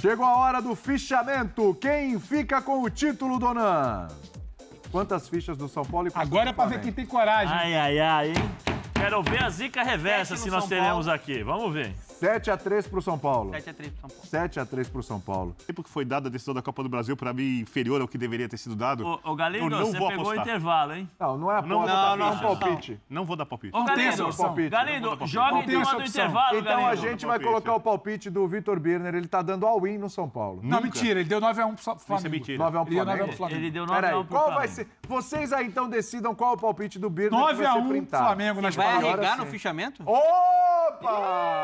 Chegou a hora do fichamento. Quem fica com o título, Donan? Quantas fichas do São Paulo e Agora é pra ver quem tem coragem. Ai, ai, ai, hein? Quero ver a zica reversa se nós São teremos Paulo. aqui. Vamos ver. 7x3 pro São Paulo. 7x3 pro São Paulo. 7x3 pro São Paulo. Tempo que foi dada a decisão da Copa do Brasil, pra mim, inferior ao que deveria ter sido dado. Ô, Galeno, não você vou pegou apostar. o intervalo, hein? Não, não é aposta, não, não, é não, é um palpite. Não vou dar palpite. Ô, Galeno, palpite. Galeno, joga em cima do intervalo, Então Galeno. a gente vai colocar o palpite do Vitor Birner. Ele tá dando all-in no São Paulo. Não, mentira. Ele deu 9x1 pro Flamengo. Isso é mentira. 9x1 pro Flamengo. Ele deu 9x1 pro Flamengo. Qual vai ser? Vocês aí, então, decidam qual é o palpite do Birner 9 a 1 Flamengo nas Vai arregar no fichamento? Opa!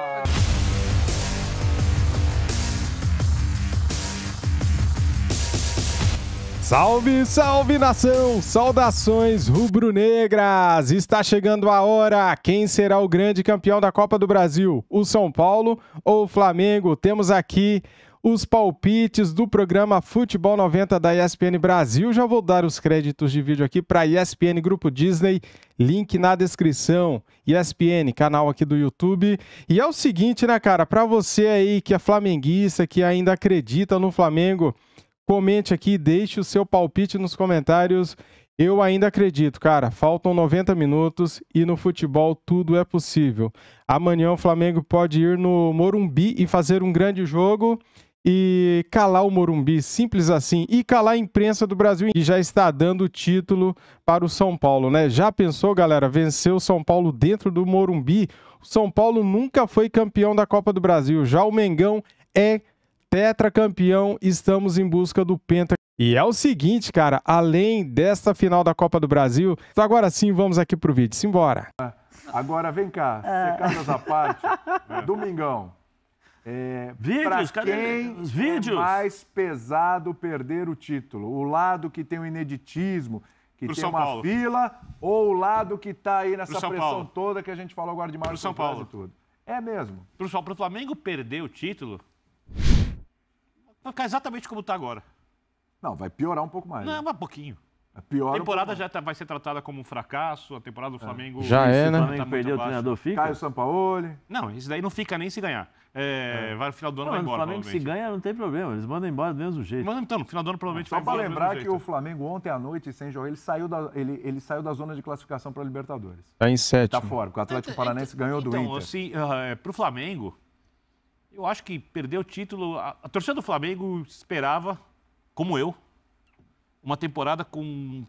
Salve, salve nação! Saudações rubro-negras! Está chegando a hora! Quem será o grande campeão da Copa do Brasil? O São Paulo ou o Flamengo? Temos aqui os palpites do programa Futebol 90 da ESPN Brasil. Já vou dar os créditos de vídeo aqui para ESPN Grupo Disney, link na descrição. ESPN, canal aqui do YouTube. E é o seguinte, né, cara, para você aí que é flamenguista, que ainda acredita no Flamengo, Comente aqui, deixe o seu palpite nos comentários. Eu ainda acredito, cara. Faltam 90 minutos e no futebol tudo é possível. Amanhã o Flamengo pode ir no Morumbi e fazer um grande jogo e calar o Morumbi, simples assim, e calar a imprensa do Brasil, que já está dando título para o São Paulo, né? Já pensou, galera, vencer o São Paulo dentro do Morumbi? O São Paulo nunca foi campeão da Copa do Brasil, já o Mengão é tetracampeão, estamos em busca do penta. E é o seguinte, cara, além desta final da Copa do Brasil, agora sim vamos aqui pro vídeo, simbora. Agora vem cá, secadas à parte, domingão. É, vídeos, cadê quem os é vídeos? É mais pesado perder o título. O lado que tem o ineditismo, que pro tem São uma Paulo. fila, ou o lado que está aí nessa pressão Paulo. toda que a gente falou agora de Mário São Paulo e tudo. É mesmo. Pro, pro Flamengo perder o título, Vai ficar exatamente como está agora. Não, vai piorar um pouco mais. Não, né? mas pouquinho. Pior a temporada um já tá, vai ser tratada como um fracasso, a temporada do é. Flamengo... É. Já é, né? Flamengo perdeu o treinador, fica. Caio Sampaoli... Não, isso daí não fica nem se ganhar. É, é. Vai no final do ano, não, vai embora, O Flamengo se ganha, não tem problema, eles mandam embora do mesmo jeito. Mas, então, no final do ano provavelmente Só vai Só para lembrar que jeito. o Flamengo ontem à noite, sem jogo, ele saiu da, ele, ele saiu da zona de classificação para a Libertadores. Está em sétimo. Está fora, porque o Atlético então, é, Paranaense então, ganhou do então, Inter. Então, assim, uh, ah, é, para o Flamengo eu acho que perder o título. A, a torcida do Flamengo esperava, como eu, uma temporada com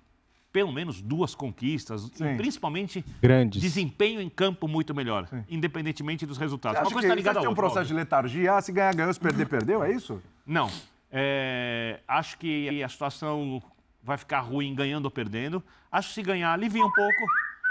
pelo menos duas conquistas, Sim. e principalmente Grandes. desempenho em campo muito melhor, Sim. independentemente dos resultados. Você acha Uma coisa que, tá ligada tem é um processo óbvio. de letargia, ah, se ganhar, ganhou, se perder, perdeu, é isso? Não. É, acho que a situação vai ficar ruim ganhando ou perdendo. Acho que se ganhar, alivia um pouco,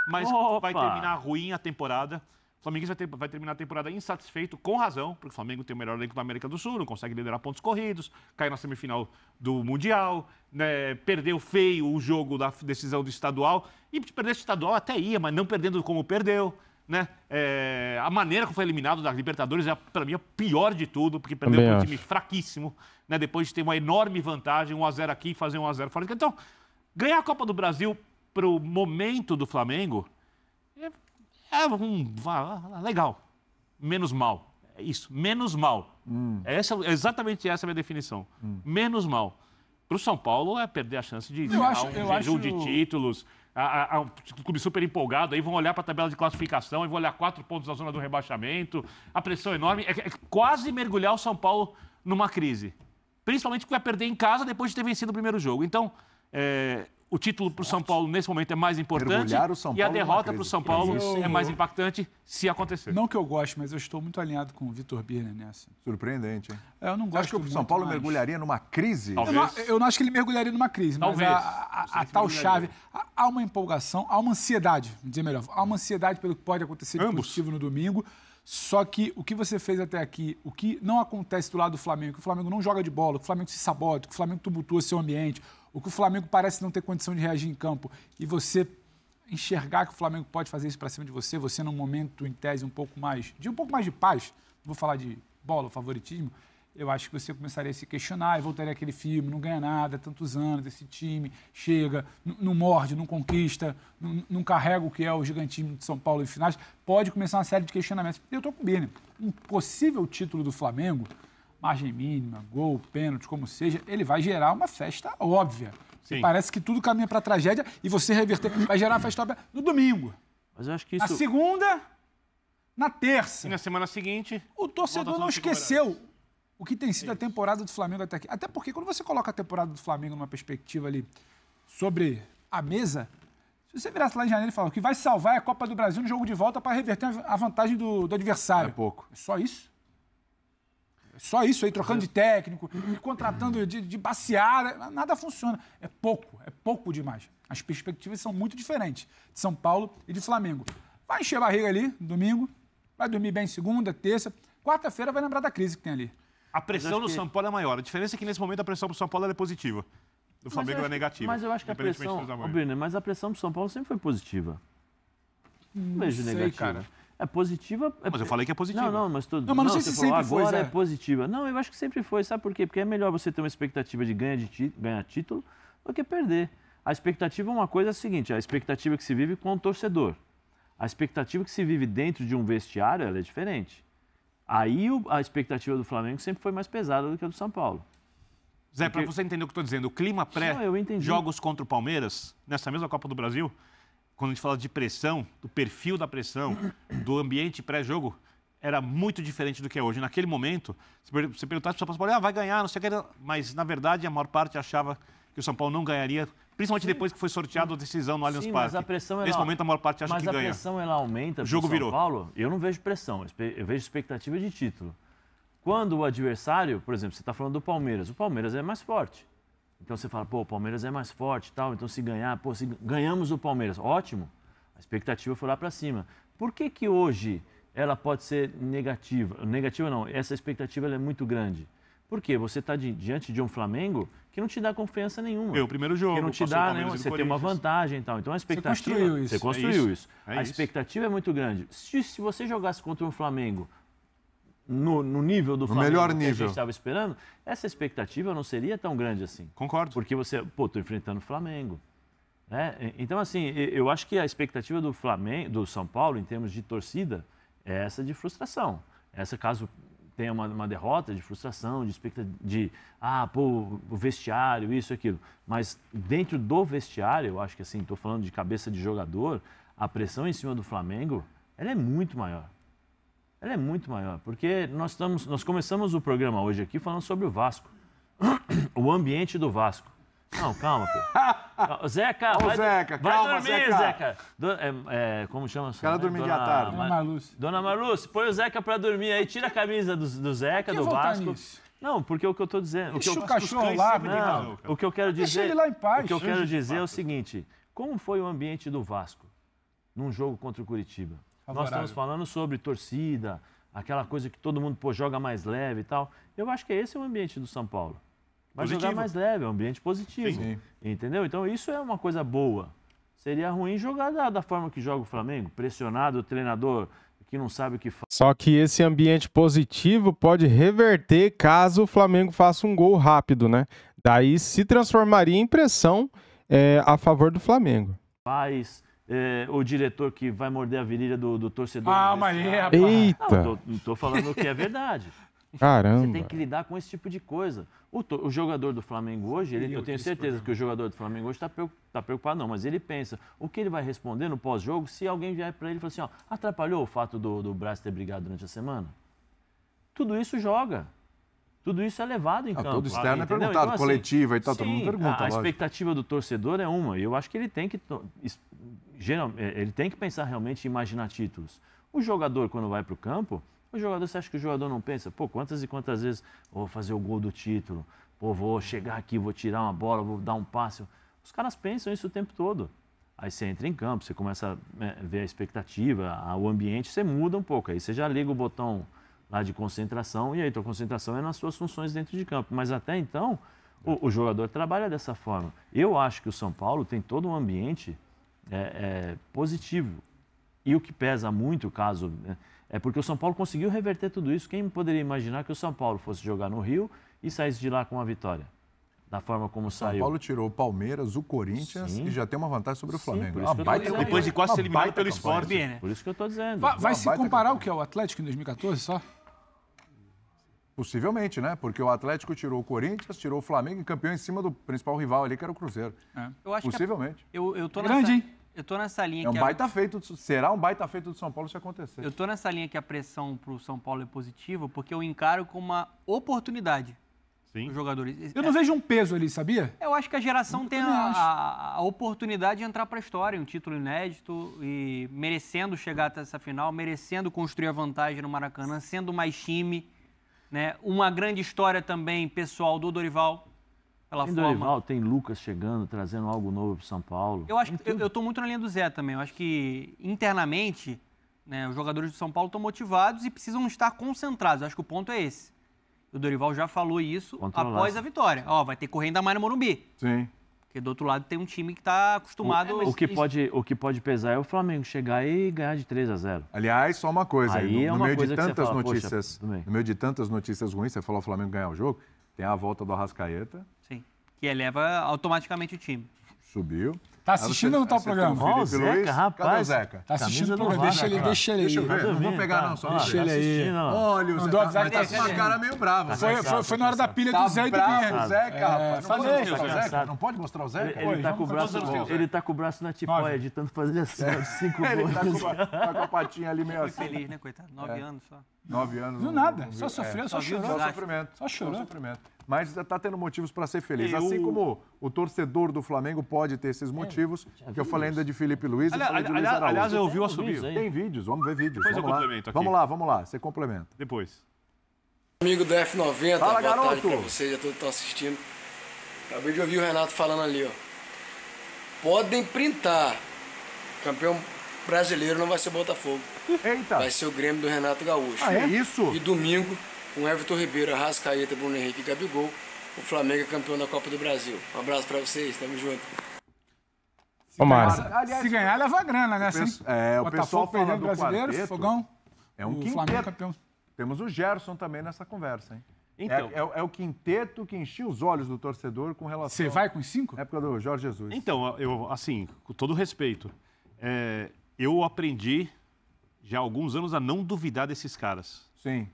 mas Opa. vai terminar ruim a temporada. O Flamengo vai, ter, vai terminar a temporada insatisfeito, com razão, porque o Flamengo tem o melhor elenco da América do Sul, não consegue liderar pontos corridos, cai na semifinal do Mundial, né, perdeu feio o jogo da decisão do estadual. E perder o estadual até ia, mas não perdendo como perdeu. Né? É, a maneira como foi eliminado da Libertadores é, para mim, a pior de tudo, porque perdeu para um time fraquíssimo, né? Depois de ter uma enorme vantagem, 1x0 aqui e fazer 1x0 fora. Então, ganhar a Copa do Brasil para o momento do Flamengo é, um, legal, menos mal. É isso, menos mal. Hum. É essa, exatamente essa é a minha definição. Hum. Menos mal. Para o São Paulo é perder a chance de eu acho, um eu acho... de títulos. A, a, a, um clube super empolgado, aí vão olhar para a tabela de classificação e vão olhar quatro pontos na zona do rebaixamento. A pressão enorme. É, é quase mergulhar o São Paulo numa crise. Principalmente porque vai perder em casa depois de ter vencido o primeiro jogo. Então, é, o título para o São Paulo nesse momento é mais importante e a é derrota para o São Paulo é mais impactante se acontecer. Não que eu goste, mas eu estou muito alinhado com o Vitor Birner nessa. Surpreendente, hein? É, eu não gosto. Acho que o São Paulo mais. mergulharia numa crise? Eu não, eu não, acho que ele mergulharia numa crise, Talvez. mas a, a, a, a tal chave. Há uma empolgação, há uma ansiedade, vamos dizer melhor, há uma ansiedade pelo que pode acontecer de positivo no domingo. Só que o que você fez até aqui, o que não acontece do lado do Flamengo, que o Flamengo não joga de bola, que o Flamengo se sabota, que o Flamengo tumultua seu ambiente, o que o Flamengo parece não ter condição de reagir em campo e você enxergar que o Flamengo pode fazer isso para cima de você, você num momento em tese um pouco mais de um pouco mais de paz, vou falar de bola, favoritismo, eu acho que você começaria a se questionar e voltaria aquele filme, não ganha nada, tantos anos, esse time chega, não morde, não conquista, não carrega o que é o gigantismo de São Paulo em finais, pode começar uma série de questionamentos. Eu estou com o Birne. Um possível título do Flamengo margem mínima, gol, pênalti, como seja, ele vai gerar uma festa óbvia. Sim. Parece que tudo caminha para tragédia e você reverter. Vai gerar uma festa óbvia no domingo. Mas eu acho que isso... Na segunda, na terça. E na semana seguinte. O torcedor não esqueceu o que tem sido é a temporada do Flamengo até aqui. Até porque quando você coloca a temporada do Flamengo numa perspectiva ali sobre a mesa, se você virasse lá em janeiro e falar que vai salvar é a Copa do Brasil no jogo de volta para reverter a vantagem do, do adversário. É pouco. É só isso? Só isso aí, trocando de técnico, contratando de, de basear, nada funciona. É pouco, é pouco demais. As perspectivas são muito diferentes de São Paulo e de Flamengo. Vai encher a barriga ali, domingo, vai dormir bem segunda, terça, quarta-feira vai lembrar da crise que tem ali. A pressão no que... São Paulo é maior. A diferença é que nesse momento a pressão para São Paulo é positiva. Do Flamengo é negativa. Mas eu acho que a pressão. Oh, mas a pressão do São Paulo sempre foi positiva. Hum, não, vejo negativa. Cara. É positiva. É... Mas eu falei que é positiva. Não, não, mas tudo. Não, mas não, não sei se falou, sempre agora foi, é. é positiva. Não, eu acho que sempre foi. Sabe por quê? Porque é melhor você ter uma expectativa de, ganhar de ganhar título do que perder. A expectativa é uma coisa é a seguinte: a expectativa que se vive com o torcedor. A expectativa que se vive dentro de um vestiário ela é diferente. Aí a expectativa do Flamengo sempre foi mais pesada do que a do São Paulo. Zé, Porque... para você entender o que eu estou dizendo, o clima pré-jogos contra o Palmeiras, nessa mesma Copa do Brasil, quando a gente fala de pressão, do perfil da pressão, do ambiente pré-jogo, era muito diferente do que é hoje. Naquele momento, você perguntar para o São Paulo, ah, vai ganhar, não sei o que, mas na verdade a maior parte achava que o São Paulo não ganharia, principalmente Sim. depois que foi sorteado a decisão no Allianz Sim, Parque. Mas a pressão ela... Nesse momento a maior parte acha mas que ganha. Mas a pressão ela aumenta o jogo São virou. Paulo? Eu não vejo pressão, eu vejo expectativa de título. Quando o adversário, por exemplo, você está falando do Palmeiras, o Palmeiras é mais forte. Então você fala, pô, o Palmeiras é mais forte tal, então se ganhar, pô, se ganhamos o Palmeiras, ótimo. A expectativa foi lá para cima. Por que que hoje ela pode ser negativa? Negativa não, essa expectativa é muito grande. Por quê? Você está diante de um Flamengo que não te dá confiança nenhuma. eu é primeiro jogo. Que não te dá, né? Você tem uma vantagem e tal. Então a expectativa. Você construiu isso. Você é construiu é isso. isso. É a isso. expectativa é muito grande. Se, se você jogasse contra um Flamengo no, no, nível do no Flamengo melhor nível. que a gente estava esperando, essa expectativa não seria tão grande assim. Concordo. Porque você, pô, tô enfrentando o Flamengo. Né? Então, assim, eu acho que a expectativa do Flamengo, do São Paulo, em termos de torcida, é essa de frustração. É essa, caso tenha uma, uma derrota, de frustração, de, expectativa, de, ah, pô, o vestiário, isso, aquilo. Mas dentro do vestiário, eu acho que, assim, estou falando de cabeça de jogador, a pressão em cima do Flamengo, ela é muito maior ela é muito maior, porque nós, estamos, nós começamos o programa hoje aqui falando sobre o Vasco, o ambiente do Vasco. Não, calma, pô. Zeca, Ô, vai, Zeca, vai calma, dormir, Zeca. Zeca. Do, é, é, como chama? Cara, dormir Dona, de tarde. Dona Marluce. Dona Marluce, põe o Zeca pra dormir aí, tira a camisa do, do Zeca, do Vasco. Nisso? Não, porque o que eu tô dizendo... Deixa o, que eu, o cachorro lá, não, O que eu quero ah, dizer... Deixa ele lá em paz. O que eu quero dizer é o seguinte, como foi o ambiente do Vasco num jogo contra o Curitiba? Nós estamos falando sobre torcida, aquela coisa que todo mundo pô, joga mais leve e tal. Eu acho que é esse é o ambiente do São Paulo. Vai positivo. jogar mais leve, é um ambiente positivo. Sim. Entendeu? Então isso é uma coisa boa. Seria ruim jogar da, da forma que joga o Flamengo, pressionado o treinador que não sabe o que faz. Só que esse ambiente positivo pode reverter caso o Flamengo faça um gol rápido, né? Daí se transformaria em pressão é, a favor do Flamengo. Faz, é, o diretor que vai morder a virilha do, do torcedor. Ah, mas é, Eita! Não, tô, tô falando que é verdade. Caramba. Você tem que lidar com esse tipo de coisa. O, o jogador do Flamengo hoje, ele, eu tenho certeza que o jogador do Flamengo hoje está tá preocupado, não, mas ele pensa o que ele vai responder no pós-jogo se alguém vier para ele e falar assim: ó, atrapalhou o fato do, do Braz ter brigado durante a semana? Tudo isso joga. Tudo isso é levado em ah, campo. Todo externo é perguntado, então, assim, coletiva e tal, sim, todo mundo pergunta. A, expectativa do torcedor é uma, eu acho que ele tem que geral, é, ele tem que pensar realmente em imaginar títulos. O jogador, quando vai para o campo, o jogador, você acha que o jogador não pensa? Pô, quantas e quantas vezes vou fazer o gol do título? Pô, vou chegar aqui, vou tirar uma bola, vou dar um passe. Os caras pensam isso o tempo todo. Aí você entra em campo, você começa né, a ver a expectativa, o ambiente, você muda um pouco. Aí você já liga o botão lá de concentração, e aí tua concentração é nas suas funções dentro de campo. Mas até então, o, o jogador trabalha dessa forma. Eu acho que o São Paulo tem todo um ambiente é, é, positivo. E o que pesa muito, caso. Né, é porque o São Paulo conseguiu reverter tudo isso. Quem poderia imaginar que o São Paulo fosse jogar no Rio e saísse de lá com uma vitória? da forma como São saiu. São Paulo tirou o Palmeiras, o Corinthians Sim. e já tem uma vantagem sobre o Flamengo. Sim, baita, depois de quase ser eliminado pelo esporte. Né? Por isso que eu estou dizendo. Vai, vai se comparar o que é o Atlético em 2014 só? Possivelmente, né? Porque o Atlético tirou o Corinthians, tirou o Flamengo e campeão em cima do principal rival ali, que era o Cruzeiro. É. Eu acho é Possivelmente. Que a... eu, eu tô é Grande, nessa... hein? Eu tô nessa linha é um que. baita a... feito. Será um baita feito do São Paulo se acontecer. Eu tô nessa linha que a pressão pro São Paulo é positiva, porque eu encaro como uma oportunidade. Sim. Os jogadores. Eu não é... vejo um peso ali, sabia? Eu acho que a geração eu tem a, a, a, oportunidade de entrar para a história, um título inédito e merecendo chegar até essa final, merecendo construir a vantagem no Maracanã, sendo mais time, né? Uma grande história também pessoal do Dorival, pela tem forma. Dorival, tem Lucas chegando, trazendo algo novo para o São Paulo. Eu acho que, eu estou muito na linha do Zé também. Eu acho que internamente né, os jogadores do São Paulo estão motivados e precisam estar concentrados. Eu acho que o ponto é esse. O Dorival já falou isso Controlar. após a vitória. Ó, vai ter correndo a ainda mais no Morumbi. Sim. Porque do outro lado tem um time que está acostumado... O, é, o que isso... pode, o que pode pesar é o Flamengo chegar e ganhar de 3 a 0. Aliás, só uma coisa. Aí no, é uma no meio coisa de tantas fala, notícias, Poxa, no meio de tantas notícias ruins, você falou o Flamengo ganhar o jogo... Tem a volta do Arrascaeta. Sim. Que eleva automaticamente o time. Subiu. Tá assistindo ou não tá o programa? Ó, o Zeca, Luiz? rapaz. Cadê o Zeca? Tá assistindo o Deixa ele, deixa ele. Deixa eu ver. Não vou pegar, não, só Deixa ele aí. Olha, o Zeca. Mas tá, tá com uma cara meio brava. Foi na hora da pilha tá do Zé e do Pinheiro. Zeca, é, rapaz. Falei. Não pode mostrar o Zeca? Ele tá com o braço ele tá com o braço na tipóia, de tanto fazer assim, cinco é, Ele tá, tá com, a, patinha ali meio assim. feliz, né, coitado? Nove é. anos só. Nove anos. não nada, só sofreu, é. só, só chorou. Só sofrimento. Só chorou. Só sofrimento mas está tendo motivos para ser feliz. assim como o torcedor do Flamengo pode ter esses é, motivos, é, que eu falei ainda de Felipe Luiz aliás, de Luiz Araújo. Aliás, eu ouvi o assunto, Tem vídeos, vamos ver vídeos. Depois vamos eu complemento lá. aqui. Vamos lá, vamos lá, você complementa. Depois. Amigo do F90, Fala, boa garoto. tarde para vocês, já todos estão assistindo. Acabei de ouvir o Renato falando ali, ó. Podem printar. Campeão brasileiro não vai ser Botafogo. Eita. Vai ser o Grêmio do Renato Gaúcho. Ah, é isso? E domingo com Everton Ribeiro, Arrascaeta, Bruno Henrique e Gabigol, o Flamengo é campeão da Copa do Brasil. Um abraço para vocês, tamo junto. Se, Ô, ganhar, aliás, se ganhar, leva grana, né? Penso, é, o pessoal fala do brasileiro, quarteto, fogão. É um o quinteto. Flamengo é campeão. Temos o Gerson também nessa conversa, hein? Então, é, é, é, o quinteto que enchia os olhos do torcedor com relação. Você vai com cinco? época do Jorge Jesus. Então, eu, assim, com todo respeito, é, eu aprendi já há alguns anos a não duvidar desses caras. Sim.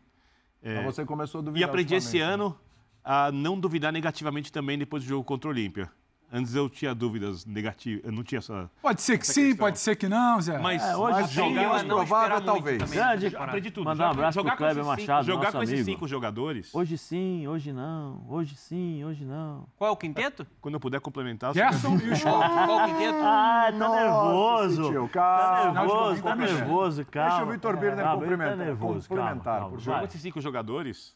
É. Então você começou a duvidar. E aprendi esse né? ano a não duvidar negativamente também depois do jogo contra o Olímpia. Antes eu tinha dúvidas negativas, eu não tinha essa. Pode ser que sim, questão. pode ser que não, Zé. Mas é, hoje é jogar mais provável, talvez. Grande, aprendi tudo. Mandar um abraço jogar pro Kleber Machado. Jogar com esses cinco jogadores. Hoje sim, hoje não. Hoje sim, hoje não. Qual é o quinteto? Quando eu puder complementar. Gerson e o show. Qual é o quinteto? Ah, tá Nossa, nervoso. Sentiu. Calma. Tá nervoso, tá nervoso, calma. Deixa o Vitor Birner tá complementar. Tá nervoso, calma. Complementar. Jogar com esses cinco jogadores.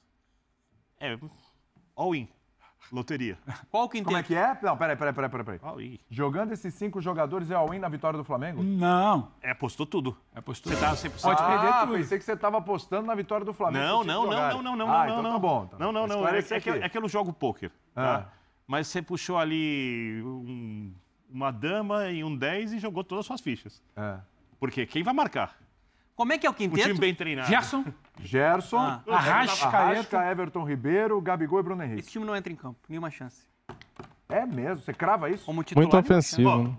É, all in. Loteria. Qual que entende? Como é que é? Não, peraí, peraí, peraí, peraí. Jogando esses cinco jogadores é all-in na vitória do Flamengo? Não. É, apostou tudo. É, apostou você tudo. Tá, você pode ah, perder tudo. pensei que você estava apostando na vitória do Flamengo. Não, não, não, não, não, não, ah, não, então não. Tá bom. Tá. Não, não, não. É, é, que, é, é que eu não jogo pôquer. Tá? Ah. Mas você puxou ali um, uma dama e um 10 e jogou todas as suas fichas. É. Porque quem vai marcar? Como é que é o quinteto? Um time bem treinado. Gerson. Gerson. Ah. ah Arrasca, Arrasca, Everton Ribeiro, Gabigol e Bruno Henrique. Esse time não entra em campo, nenhuma chance. É mesmo? Você crava isso? Como titular, Muito ofensivo. Né?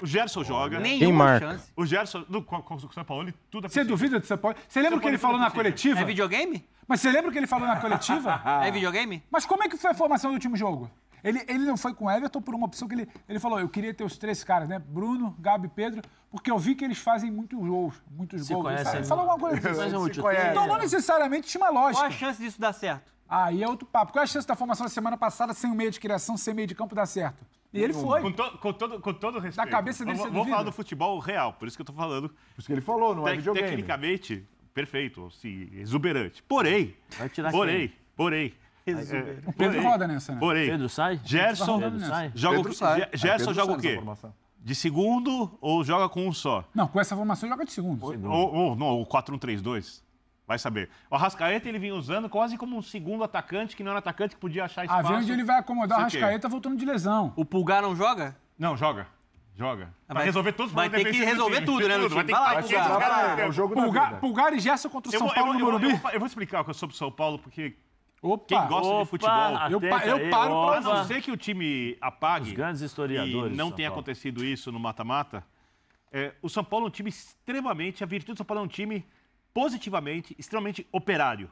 o Gerson joga. Nenhuma chance. O Gerson, do, com, com o São Paulo, tudo é Você duvida do São Paulo? Você lembra o que ele é falou na coletiva? É videogame? Mas você lembra o que ele falou na coletiva? é videogame? Mas como é que foi a formação do último jogo? Ele, ele não foi com o Everton por uma opção que ele, ele falou: eu queria ter os três caras, né? Bruno, Gabi Pedro, porque eu vi que eles fazem muitos gols. Muitos se gols. Conhece, ele né? falou alguma coisa disso. Então não necessariamente tinha uma lógica. Qual a chance disso dar certo? Aí ah, é outro papo. Qual é a chance da formação da semana passada sem o meio de criação, sem meio de campo dar certo? E ele foi. Com, to, com, todo, com todo respeito. Da cabeça dele, vou, vou falar do futebol real, por isso que eu tô falando. Por isso que ele falou, não Te, é videogame. Tecnicamente, perfeito, assim, exuberante. Porém, porém, porém, porém, Resumeiro. É. Né? Pedro roda nessa, né? Pedro sai? Gerson sai. joga, Pedro sai. É, Gerson, joga o quê? De segundo ou joga com um só? Não, com essa formação joga de segundo. Ou, ou, não, o 4-1-3-2. Vai saber. O Arrascaeta ele vinha usando quase como um segundo atacante, que não era atacante, que podia achar ah, espaço. A ver onde ele vai acomodar o Arrascaeta voltando de lesão. O Pulgar não joga? Não, joga. Joga. Ah, vai resolver todos os problemas. Né, vai ter que resolver tudo, né? Vai ter que estar É o jogo Pulgar, Pulgar e Gerson contra o São Paulo eu, no Morumbi. Eu, vou explicar sou pro São Paulo, porque Opa, Quem gosta opa, de futebol, eu, pa, tá eu aí, paro para não ser que o time apague. Os grandes historiadores. E não tenha acontecido isso no mata-mata. É, o São Paulo é um time extremamente. A virtude do São Paulo é um time positivamente, extremamente operário.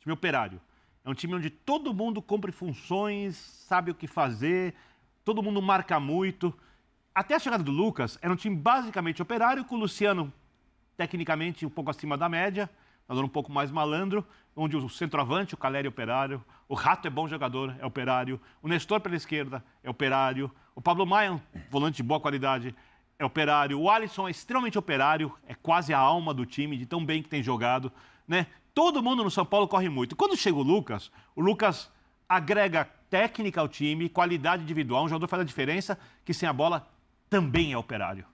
Time operário. É um time onde todo mundo cumpre funções, sabe o que fazer, todo mundo marca muito. Até a chegada do Lucas, era um time basicamente operário, com o Luciano, tecnicamente, um pouco acima da média jogador um pouco mais malandro, onde o centroavante, o Caleri é operário, o Rato é bom jogador, é operário, o Nestor pela esquerda é operário, o Pablo Maia, é volante de boa qualidade, é operário, o Alisson é extremamente operário, é quase a alma do time, de tão bem que tem jogado, né? Todo mundo no São Paulo corre muito. Quando chega o Lucas, o Lucas agrega técnica ao time, qualidade individual, um jogador faz a diferença, que sem a bola também é operário.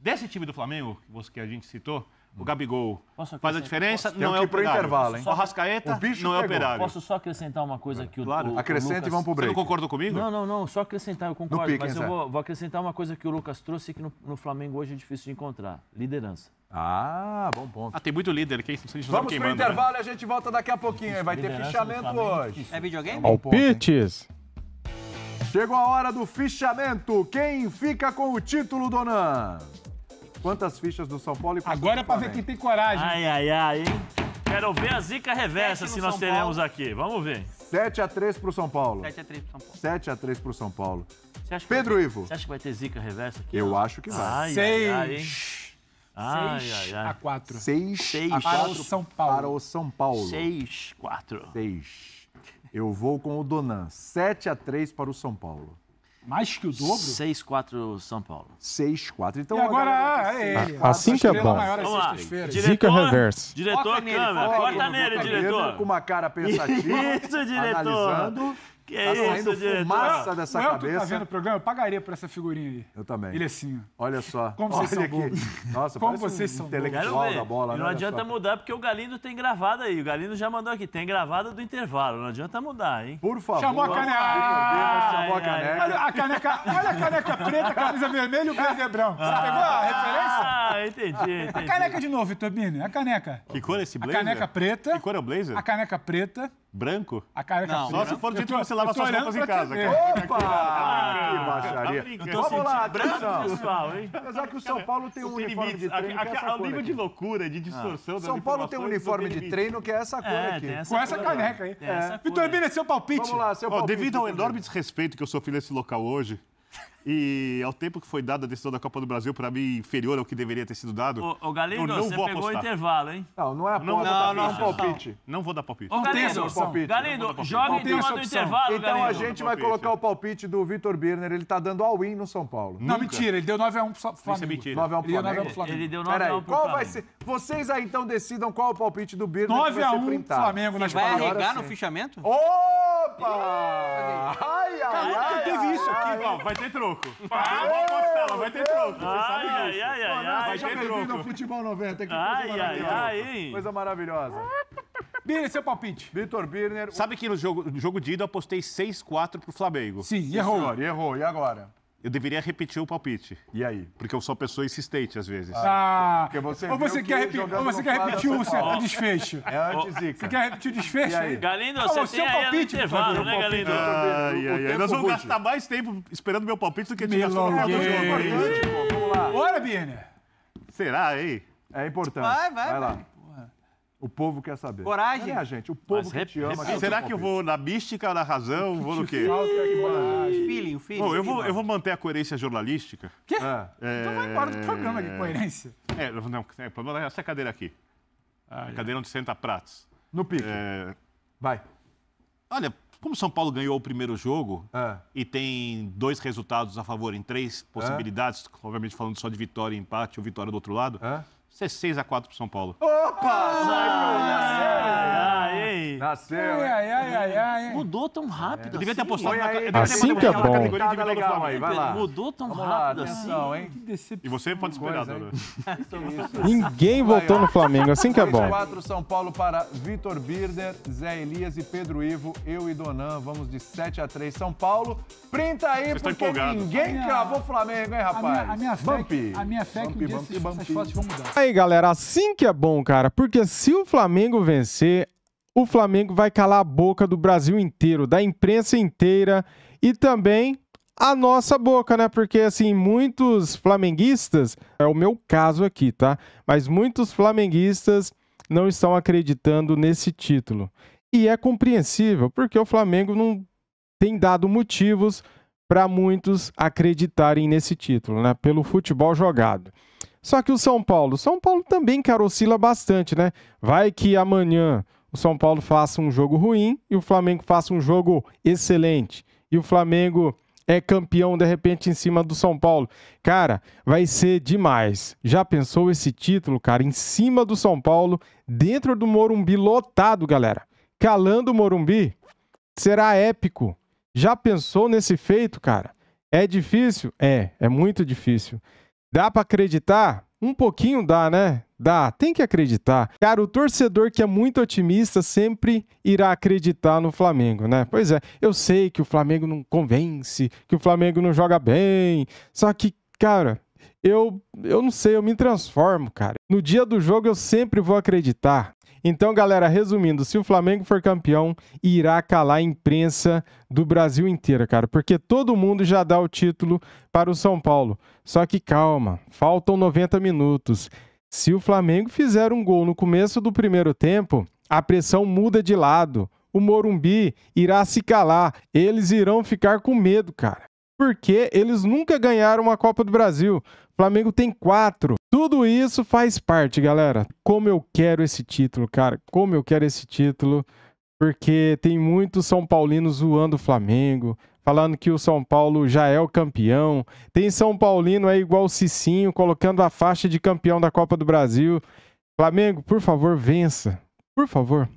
Desse time do Flamengo, que a gente citou, o Gabigol. Faz a diferença? Posso... Não é o tipo intervalo, hein? O Rascaeta o bicho não é pegou. operável. Posso só acrescentar uma coisa que o, claro. o, Acrescente Lucas... e vamos pro break. Você não concorda comigo? Não, não, não. Só acrescentar, eu concordo. Pique, mas eu vou, vou, acrescentar uma coisa que o Lucas trouxe que no, no, Flamengo hoje é difícil de encontrar. Liderança. Ah, bom ponto. Ah, tem muito líder aqui. Tá vamos pro né? intervalo e a gente volta daqui a pouquinho. Vai ter fichamento é hoje. É videogame? Tá Palpites. Chegou a hora do fichamento. Quem fica com o título, Donan? quantas fichas do São Paulo e Agora é pra ver quem tem coragem. Ai, ai, ai, hein? Quero ver a zica reversa se nós São teremos Paulo. aqui. Vamos ver. 7x3 pro São Paulo. 7x3 pro São Paulo. 7x3 pro São Paulo. Pedro ter, Ivo. Você acha que vai ter zica reversa aqui? Eu não? acho que vai. 6 x 4. 6 x 4 para o São Paulo. Para o São Paulo. 6 4. 6. Eu vou com o Donan. 7 x 3 para o São Paulo. Mais que o dobro? 6-4 São Paulo. 6-4. Então, e agora ah, é ele. Ah, assim que é bom. É Zica reverso. Diretor, câmera. Corta nele, diretor. Com uma cara pensativa. Isso, diretor. Analisando. Que tá isso, saindo diretor? fumaça dessa é tá cabeça. Elton cabeça. tá vendo o programa? Eu pagaria por essa figurinha aí. Eu também. É Ilhecinho. Assim, olha só. Como Olha vocês aqui. são bons. Nossa, Como vocês um são intelectual da bola. Né? não adianta mudar, porque o Galindo tem gravado aí. O Galindo já mandou aqui. Tem gravado do intervalo. Não adianta mudar, hein? Por favor. Chamou a caneca. Deus, chamou a caneca. Olha a caneca, olha a caneca preta, camisa vermelha e o verde é branco. Você pegou a referência? Ah, entendi, entendi. A caneca de novo, Vitor Bini. A caneca. Que cor é esse blazer? A caneca preta. Que cor é o blazer? A caneca preta. Branco? A cara não, Só se for do jeito que você lava suas roupas em casa, cara. Opa! que baixaria. Tá Vamos lá, branco, pessoal, hein? Apesar que o São Paulo tem um uniforme de treino. É é A nível de loucura, de distorção. São Paulo tem um uniforme de treino que é essa cor é, aqui. Com essa caneca, né? hein? Vitor Bina, seu palpite. Vamos lá, seu palpite. Devido ao enorme desrespeito que eu sofri nesse local hoje, e ao tempo que foi dada a decisão da Copa do Brasil, para mim, inferior ao que deveria ter sido dado. Ô, ô Galindo, você pegou apostar. o intervalo, hein? Não, não é a não, não, é não, palpite. Não. não vou dar palpite. Ô, não, tem tem palpite. Galindo, joga em cima do intervalo, Então Galindo. a gente vai colocar o palpite do Vitor Birner, ele tá dando all-in no São Paulo. Não, mentira, ele deu 9x1 pro Flamengo. Isso é mentira. 9x1 pro Flamengo. Ele, ele deu 9x1 pro Flamengo. Qual vai ser? Vocês aí, então, decidam qual é o palpite do Birner 9x1 pro Flamengo nas Vai arregar no fichamento? Opa! Ai, ai, ai. Nunca teve isso aqui, Val. Vai ter troco troco. Ah, vou vai ter troco. Ai, ai, ai, ai, Vai Seja bem-vindo ao Futebol 90. Que coisa ai, ai, Coisa maravilhosa. Birner, seu palpite. Vitor Birner. Sabe que no jogo, no jogo de ida eu apostei 6-4 pro Flamengo. Sim, errou. Senhor, errou. E agora? Eu deveria repetir o palpite. E aí? Porque eu sou pessoa insistente às vezes. Ah, você ou, você que quer repetir, ou você quer repetir o seu desfecho. É anti-zica. Você quer repetir o desfecho? E aí? Galindo, Fala, você o tem palpite, aí né, palpite, né, Galindo? Ai, ai, ai. Nós vamos gastar mais tempo esperando meu palpite do que a gente gastou. Vamos lá. Bora, Birner. Será, hein? É importante. Vai, vai, vai. lá. O povo quer saber. Coragem. é, gente, o povo Mas que te ama. É será que eu vou na mística, na razão, vou no quê? Filho, o feeling. Bom, eu vou, eu vou manter a coerência jornalística. Quê? É. É... Então vai embora do é. programa de coerência. É, não, é, problema é essa cadeira aqui. Ah, é. a cadeira onde senta pratos. No pique. É... Vai. Olha, como São Paulo ganhou o primeiro jogo e tem dois resultados a favor em três possibilidades, obviamente falando só de vitória e empate ou vitória do outro lado, 6 x 4 pro São Paulo. Opa! Sai, Ai! Nasceu! Né? Ai, ai, ai, ai, Mudou tão é. rápido. É. Devia ter assim, apostado na eu assim que é bom. categoria individual do Flamengo. Vai lá. Mudou tão Vamos rápido lá, assim. atenção, assim. Hein? Que decepção. E você pode esperar, Dona. Ninguém votou no Flamengo, assim que é bom. 4 São Paulo para Vitor Birder, Zé Elias e Pedro Ivo, eu e Donan. Vamos de 7 a 3 São Paulo. Printa aí, Vocês porque ninguém minha... cravou o Flamengo, hein, rapaz? A minha, é a minha fé, A minha fé que um Bumpy, essas fotos vão mudar. Aí, galera, assim que é bom, cara, porque se o Flamengo vencer, o Flamengo vai calar a boca do Brasil inteiro, da imprensa inteira e também a nossa boca, né? Porque assim, muitos flamenguistas, é o meu caso aqui, tá? Mas muitos flamenguistas não estão acreditando nesse título. E é compreensível, porque o Flamengo não tem dado motivos para muitos acreditarem nesse título, né? Pelo futebol jogado. Só que o São Paulo, São Paulo também cara oscila bastante, né? Vai que amanhã o São Paulo faça um jogo ruim e o Flamengo faça um jogo excelente. E o Flamengo é campeão de repente em cima do São Paulo. Cara, vai ser demais. Já pensou esse título, cara, em cima do São Paulo, dentro do Morumbi lotado, galera. Calando o Morumbi, será épico. Já pensou nesse feito, cara? É difícil? É, é muito difícil. Dá para acreditar? Um pouquinho dá, né? Dá, tem que acreditar. Cara, o torcedor que é muito otimista sempre irá acreditar no Flamengo, né? Pois é, eu sei que o Flamengo não convence, que o Flamengo não joga bem, só que, cara, eu, eu não sei, eu me transformo, cara. No dia do jogo eu sempre vou acreditar. Então, galera, resumindo, se o Flamengo for campeão, irá calar a imprensa do Brasil inteira, cara, porque todo mundo já dá o título para o São Paulo. Só que calma, faltam 90 minutos. Se o Flamengo fizer um gol no começo do primeiro tempo, a pressão muda de lado. O Morumbi irá se calar, eles irão ficar com medo, cara porque eles nunca ganharam uma Copa do Brasil. O Flamengo tem quatro. Tudo isso faz parte, galera. Como eu quero esse título, cara. Como eu quero esse título. Porque tem muitos São Paulinos zoando o Flamengo, falando que o São Paulo já é o campeão. Tem São Paulino aí igual o Cicinho, colocando a faixa de campeão da Copa do Brasil. Flamengo, por favor, vença. Por favor.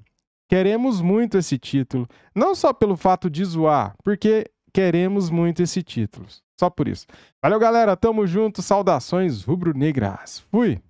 Queremos muito esse título. Não só pelo fato de zoar, porque Queremos muito esse título. Só por isso. Valeu, galera. Tamo junto. Saudações rubro-negras. Fui.